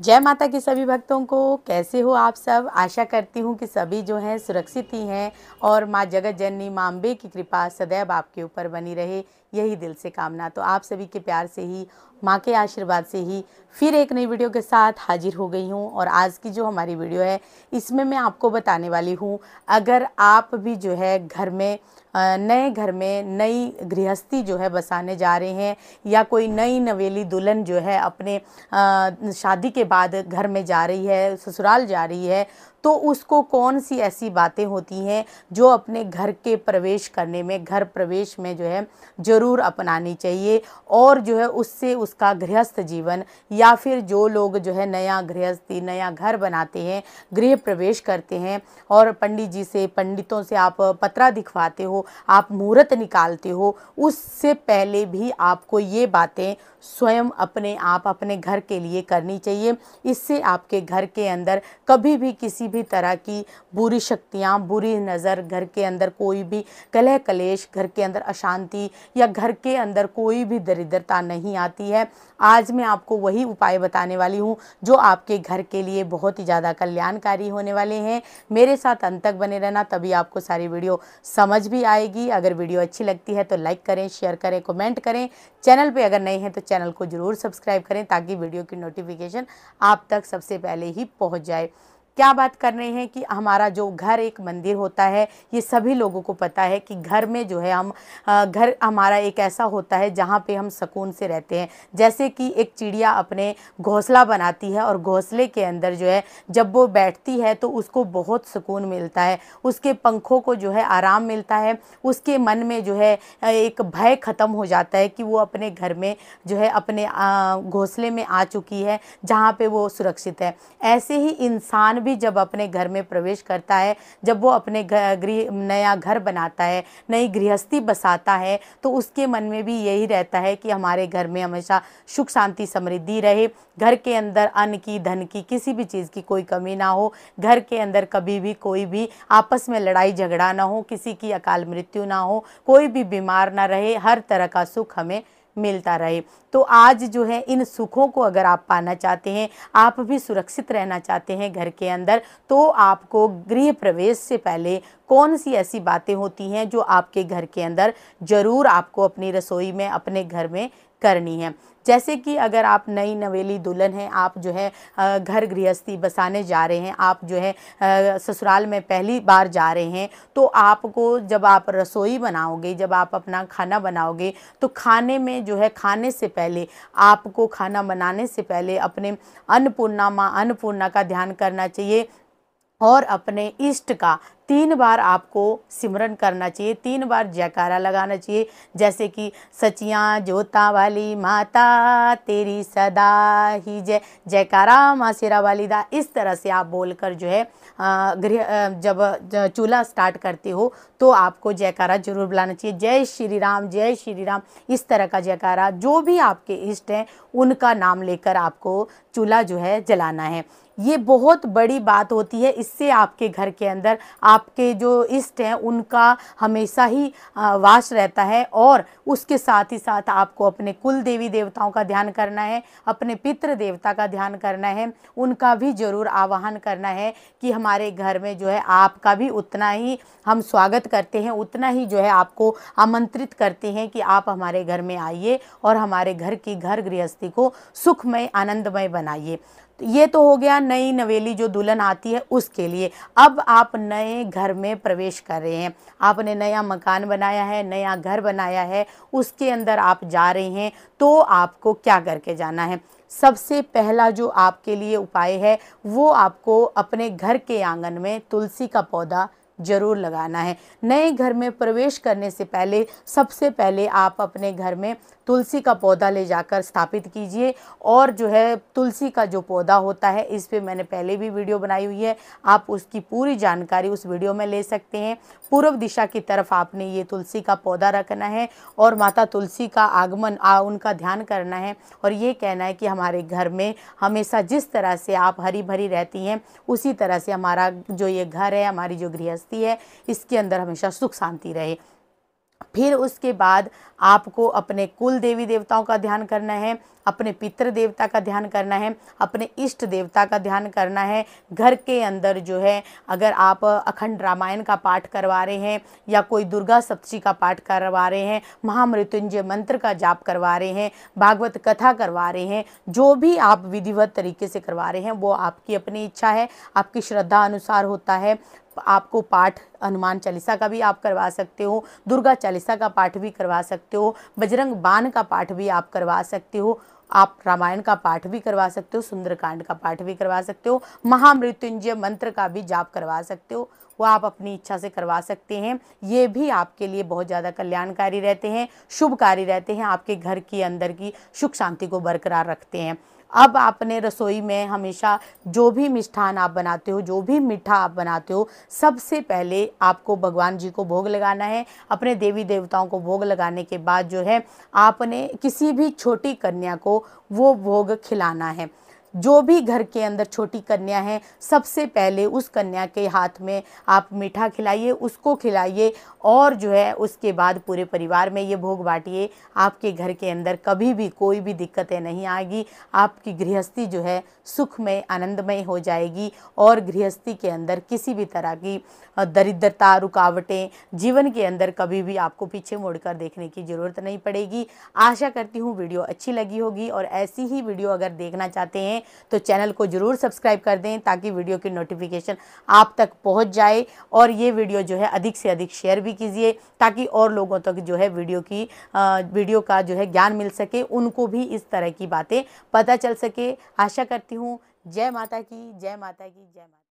जय माता के सभी भक्तों को कैसे हो आप सब आशा करती हूँ कि सभी जो हैं सुरक्षित ही हैं और माँ जगत जननी माँ अम्बे की कृपा सदैव आपके ऊपर बनी रहे यही दिल से कामना तो आप सभी के प्यार से ही माँ के आशीर्वाद से ही फिर एक नई वीडियो के साथ हाजिर हो गई हूँ और आज की जो हमारी वीडियो है इसमें मैं आपको बताने वाली हूँ अगर आप भी जो है घर में नए घर में नई गृहस्थी जो है बसाने जा रहे हैं या कोई नई नवेली दुल्हन जो है अपने शादी के बाद घर में जा रही है ससुराल जा रही है तो उसको कौन सी ऐसी बातें होती हैं जो अपने घर के प्रवेश करने में घर प्रवेश में जो है ज़रूर अपनानी चाहिए और जो है उससे उसका गृहस्थ जीवन या फिर जो लोग जो है नया गृहस्थी नया घर बनाते हैं गृह प्रवेश करते हैं और पंडित जी से पंडितों से आप पत्रा दिखवाते हो आप मुहूर्त निकालते हो उससे पहले भी आपको ये बातें स्वयं अपने आप अपने घर के लिए करनी चाहिए इससे आपके घर के अंदर कभी भी किसी भी तरह की बुरी शक्तियाँ बुरी नज़र घर के अंदर कोई भी कलह कलेश घर के अंदर अशांति या घर के अंदर कोई भी दरिद्रता नहीं आती है आज मैं आपको वही उपाय बताने वाली हूँ जो आपके घर के लिए बहुत ही ज़्यादा कल्याणकारी होने वाले हैं मेरे साथ अंत तक बने रहना तभी आपको सारी वीडियो समझ भी आएगी अगर वीडियो अच्छी लगती है तो लाइक करें शेयर करें कमेंट करें चैनल पे अगर नए हैं तो चैनल को ज़रूर सब्सक्राइब करें ताकि वीडियो की नोटिफिकेशन आप तक सबसे पहले ही पहुँच जाए क्या बात कर रहे हैं कि हमारा जो घर एक मंदिर होता है ये सभी लोगों को पता है कि घर में जो है हम घर हमारा एक ऐसा होता है जहाँ पे हम सुकून से रहते हैं जैसे कि एक चिड़िया अपने घोंसला बनाती है और घोंसले के अंदर जो है जब वो बैठती है तो उसको बहुत सुकून मिलता है उसके पंखों को जो है आराम मिलता है उसके मन में जो है एक भय ख़त्म हो जाता है कि वो अपने घर में जो है अपने घोंसले में आ चुकी है जहाँ पर वो सुरक्षित है ऐसे ही इंसान भी जब अपने घर में प्रवेश करता है जब वो अपने गृह नया घर बनाता है नई गृहस्थी बसाता है तो उसके मन में भी यही रहता है कि हमारे घर में हमेशा सुख शांति समृद्धि रहे घर के अंदर अन्न की धन की किसी भी चीज़ की कोई कमी ना हो घर के अंदर कभी भी कोई भी आपस में लड़ाई झगड़ा ना हो किसी की अकाल मृत्यु ना हो कोई भी बीमार ना रहे हर तरह का सुख हमें मिलता रहे तो आज जो है इन सुखों को अगर आप पाना चाहते हैं आप भी सुरक्षित रहना चाहते हैं घर के अंदर तो आपको गृह प्रवेश से पहले कौन सी ऐसी बातें होती हैं जो आपके घर के अंदर ज़रूर आपको अपनी रसोई में अपने घर में करनी है जैसे कि अगर आप नई नवेली दुल्हन हैं आप जो है घर गृहस्थी बसाने जा रहे हैं आप जो है ससुराल में पहली बार जा रहे हैं तो आपको जब आप रसोई बनाओगे जब आप अपना खाना बनाओगे तो खाने में जो है खाने से पहले आपको खाना बनाने से पहले अपने अन्नपूर्णा माँ अन्नपूर्णा का ध्यान करना चाहिए और अपने इष्ट का तीन बार आपको सिमरन करना चाहिए तीन बार जयकारा लगाना चाहिए जैसे कि सचियाँ जोता वाली माता तेरी सदा ही जय जयकारा माँ सिरा वाली दा इस तरह से आप बोलकर जो है गृह जब चूल्हा स्टार्ट करते हो तो आपको जयकारा जरूर बुलाना चाहिए जय श्री राम जय श्री राम इस तरह का जयकारा जो भी आपके इष्ट हैं उनका नाम लेकर आपको चूल्हा जो है जलाना है ये बहुत बड़ी बात होती है इससे आपके घर के अंदर आपके जो इष्ट हैं उनका हमेशा ही वास रहता है और उसके साथ ही साथ आपको अपने कुल देवी देवताओं का ध्यान करना है अपने पितृ देवता का ध्यान करना है उनका भी ज़रूर आवाहन करना है कि हमारे घर में जो है आपका भी उतना ही हम स्वागत करते हैं उतना ही जो है आपको आमंत्रित करते हैं कि आप हमारे घर में आइए और हमारे घर की घर गृहस्थी को सुखमय आनंदमय बनाइए ये तो हो गया नई नवेली जो दुल्हन आती है उसके लिए अब आप नए घर में प्रवेश कर रहे हैं आपने नया मकान बनाया है नया घर बनाया है उसके अंदर आप जा रहे हैं तो आपको क्या करके जाना है सबसे पहला जो आपके लिए उपाय है वो आपको अपने घर के आंगन में तुलसी का पौधा जरूर लगाना है नए घर में प्रवेश करने से पहले सबसे पहले आप अपने घर में तुलसी का पौधा ले जाकर स्थापित कीजिए और जो है तुलसी का जो पौधा होता है इस पर मैंने पहले भी वीडियो बनाई हुई है आप उसकी पूरी जानकारी उस वीडियो में ले सकते हैं पूर्व दिशा की तरफ आपने ये तुलसी का पौधा रखना है और माता तुलसी का आगमन आ, उनका ध्यान करना है और ये कहना है कि हमारे घर में हमेशा जिस तरह से आप हरी भरी रहती हैं उसी तरह से हमारा जो ये घर है हमारी जो गृहस्थी सकती है इसके अंदर हमेशा सुख शांति रहे फिर उसके बाद आपको अपने कुल देवी देवताओं का ध्यान करना है अपने पितृ देवता का ध्यान करना है अपने इष्ट देवता का ध्यान करना है घर के अंदर जो है अगर आप अखंड रामायण का पाठ करवा रहे हैं या कोई दुर्गा सप्तशी का पाठ करवा रहे हैं महामृत्युंजय मंत्र का जाप करवा रहे हैं भागवत कथा करवा रहे हैं जो भी आप विधिवत तरीके से करवा रहे हैं वो आपकी अपनी इच्छा है आपकी श्रद्धा अनुसार होता है आपको पाठ हनुमान चालीसा का भी आप करवा सकते हो दुर्गा चालीसा का पाठ भी करवा सकते हो बजरंग बाण का पाठ भी आप करवा सकते हो आप रामायण का पाठ भी करवा सकते हो सुंदरकांड का पाठ भी करवा सकते हो महामृत्युंजय मंत्र का भी जाप करवा सकते हो वो आप अपनी इच्छा से करवा सकते हैं ये भी आपके लिए बहुत ज़्यादा कल्याणकारी रहते हैं शुभकारी रहते हैं आपके घर के अंदर की सुख शांति को बरकरार रखते हैं अब आपने रसोई में हमेशा जो भी मिष्ठान आप बनाते हो जो भी मीठा आप बनाते हो सबसे पहले आपको भगवान जी को भोग लगाना है अपने देवी देवताओं को भोग लगाने के बाद जो है आपने किसी भी छोटी कन्या को वो भोग खिलाना है जो भी घर के अंदर छोटी कन्या है सबसे पहले उस कन्या के हाथ में आप मीठा खिलाइए उसको खिलाइए और जो है उसके बाद पूरे परिवार में ये भोग बांटिए आपके घर के अंदर कभी भी कोई भी दिक्कतें नहीं आएगी आपकी गृहस्थी जो है सुखमय आनंदमय हो जाएगी और गृहस्थी के अंदर किसी भी तरह की दरिद्रता रुकावटें जीवन के अंदर कभी भी आपको पीछे कर देखने की ज़रूरत नहीं पड़ेगी आशा करती हूँ वीडियो अच्छी लगी होगी और ऐसी ही वीडियो अगर देखना चाहते हैं तो चैनल को ज़रूर सब्सक्राइब कर दें ताकि वीडियो की नोटिफिकेशन आप तक पहुंच जाए और ये वीडियो जो है अधिक से अधिक शेयर भी कीजिए ताकि और लोगों तक जो है वीडियो की वीडियो का जो है ज्ञान मिल सके उनको भी इस तरह की बातें पता चल सके आशा करती हूँ जय माता की जय माता की जय माता